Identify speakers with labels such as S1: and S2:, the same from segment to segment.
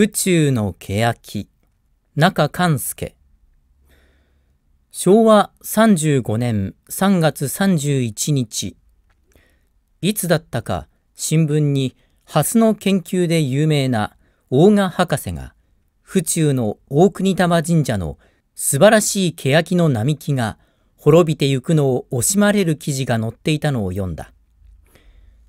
S1: 府中の欅中勘介昭和35年3月31日いつだったか新聞にハスの研究で有名な大賀博士が府中の大国玉神社の素晴らしい欅の並木が滅びてゆくのを惜しまれる記事が載っていたのを読んだ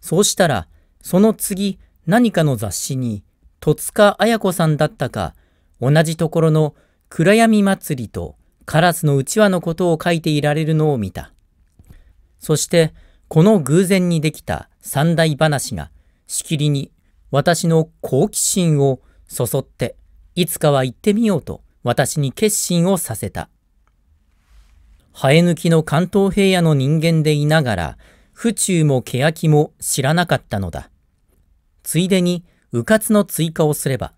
S1: そうしたらその次何かの雑誌に戸塚綾子さんだったか、同じところの暗闇祭りとカラスのうちわのことを書いていられるのを見た。そして、この偶然にできた三大話が、しきりに私の好奇心をそそって、いつかは行ってみようと私に決心をさせた。生え抜きの関東平野の人間でいながら、府中も欅も知らなかったのだ。ついでに迂闊の追加をすれば、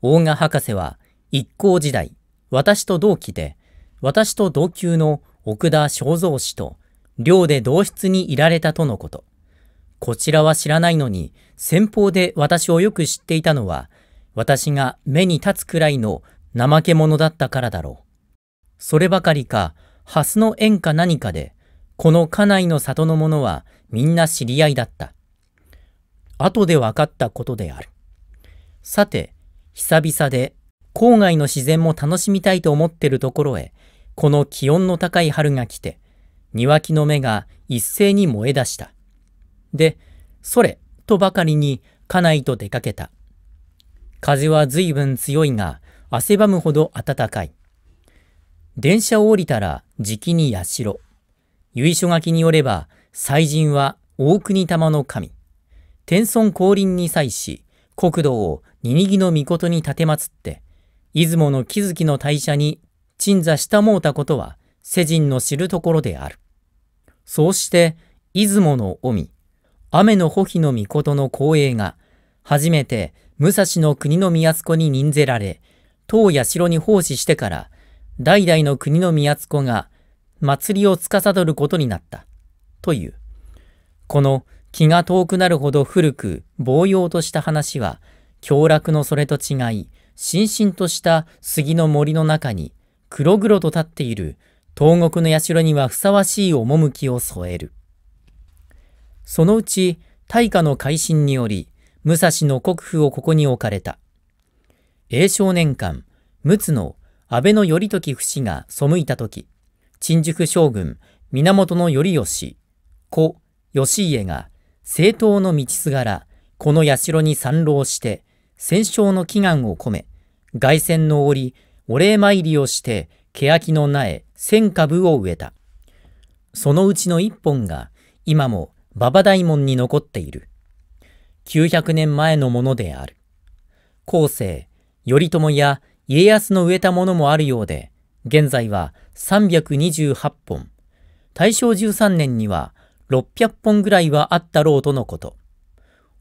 S1: 大賀博士は一行時代、私と同期で、私と同級の奥田正蔵氏と、寮で同室にいられたとのこと。こちらは知らないのに、先方で私をよく知っていたのは、私が目に立つくらいの怠け者だったからだろう。そればかりか、ハスの縁か何かで、この家内の里の者はみんな知り合いだった。後で分かったことである。さて、久々で郊外の自然も楽しみたいと思ってるところへ、この気温の高い春が来て、庭木の芽が一斉に燃え出した。で、それとばかりに家内と出かけた。風は随分強いが、汗ばむほど暖かい。電車を降りたら、じきに社。由緒書きによれば、祭神は大国玉の神。天孫降臨に際し、国土を仁木の御に奉って出雲の木月の大社に鎮座したもうたことは世人の知るところである。そうして出雲の臣雨の保秘の御の光栄が初めて武蔵の国の宮津子に任ぜられ当社に奉仕してから代々の国の宮津子が祭りを司ることになったというこの「気が遠くなるほど古く、ぼ用とした話は、凶楽のそれと違い、しんしんとした杉の森の中に、黒々と立っている、東国の社にはふさわしい趣を添える。そのうち、大化の改新により、武蔵の国府をここに置かれた。永少年間、陸奥の安倍の頼時不死が背いた時、陳熟将軍、源頼義、子、義家が政党の道すがら、この社に参籠して、戦勝の祈願を込め、凱旋の折、お礼参りをして、欅の苗、千株を植えた。そのうちの一本が、今も馬場大門に残っている。900年前のものである。後世、頼朝や家康の植えたものもあるようで、現在は328本。大正13年には600本ぐらいはあったろうとのこと。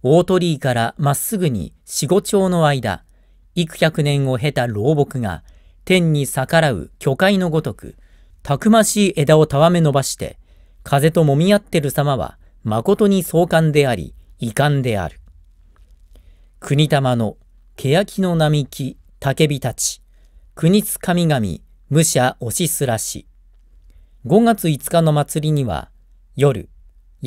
S1: 大鳥居からまっすぐに四五町の間、幾百年を経た老木が、天に逆らう巨海のごとく、たくましい枝をたわめ伸ばして、風ともみ合ってる様は、誠に壮観であり、遺憾である。国玉の、欅の並木、竹火たち、国津神々、武者押しすらし。5月5日の祭りには、夜、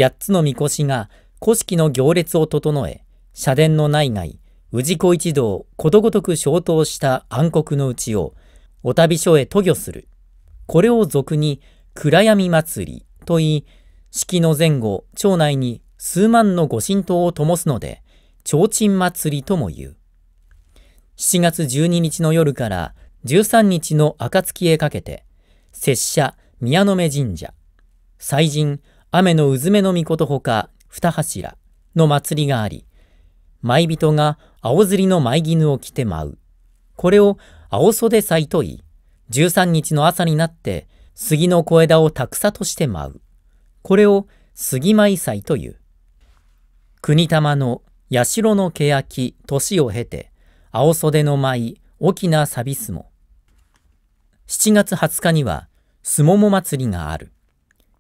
S1: 8つの神輿が古式の行列を整え、社殿の内外、氏子一同、ことごとく消灯した暗黒のうちを、お旅所へ渡御する。これを俗に、暗闇祭りと言い、式の前後、町内に数万の御神灯を灯すので、提灯祭りとも言う。7月12日の夜から13日の暁へかけて、拙者宮の目神社、祭神雨のうずめの御事ほか二柱の祭りがあり、舞人が青ずりの舞絹を着て舞う。これを青袖祭と言い、十三日の朝になって杉の小枝をたくさとして舞う。これを杉舞祭という。国玉の社の欅年を経て、青袖の舞、沖縄サビスモ。7月20日には、すもも祭りがある。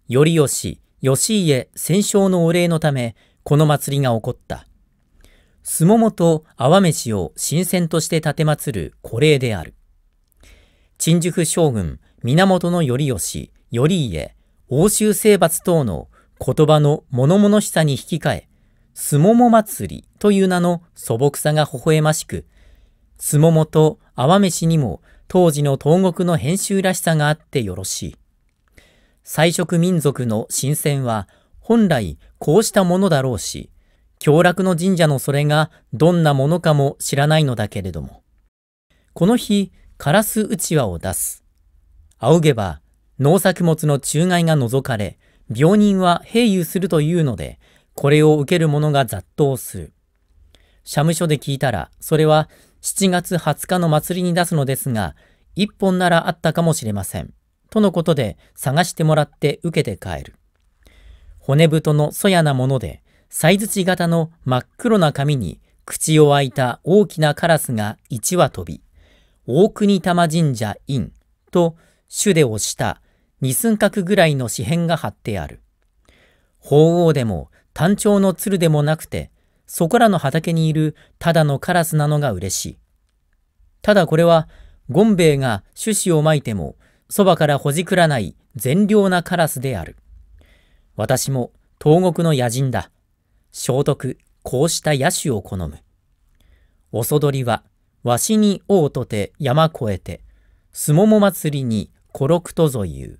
S1: よりよし、義家戦勝のお礼のため、この祭りが起こった。すももと泡飯を新鮮として奉る古礼である。陳宿将軍、源頼義、頼家、欧州征伐等の言葉の物々しさに引き換え、すもも祭りという名の素朴さが微笑ましく、すももと泡飯にも当時の東国の編集らしさがあってよろしい。菜食民族の神仙は本来こうしたものだろうし、凶楽の神社のそれがどんなものかも知らないのだけれども。この日、カラスうちわを出す。仰げば、農作物の虫害が除かれ、病人は併誘するというので、これを受ける者が雑踏する。社務所で聞いたら、それは7月20日の祭りに出すのですが、1本ならあったかもしれません。とのことで探してもらって受けて帰る。骨太のそやなもので、サイズ値型の真っ黒な紙に口を開いた大きなカラスが1羽飛び、大国玉神社院と主で押した二寸角ぐらいの紙片が貼ってある。鳳凰でも単調の鶴でもなくて、そこらの畑にいるただのカラスなのが嬉しい。ただこれは、ゴンベイが種子をまいてもそばからほじくらない善良なカラスである。私も東国の野人だ。聖徳、こうした野手を好む。おそどりは、わしに王とて山越えて、すもも祭りに孤六とぞ言う。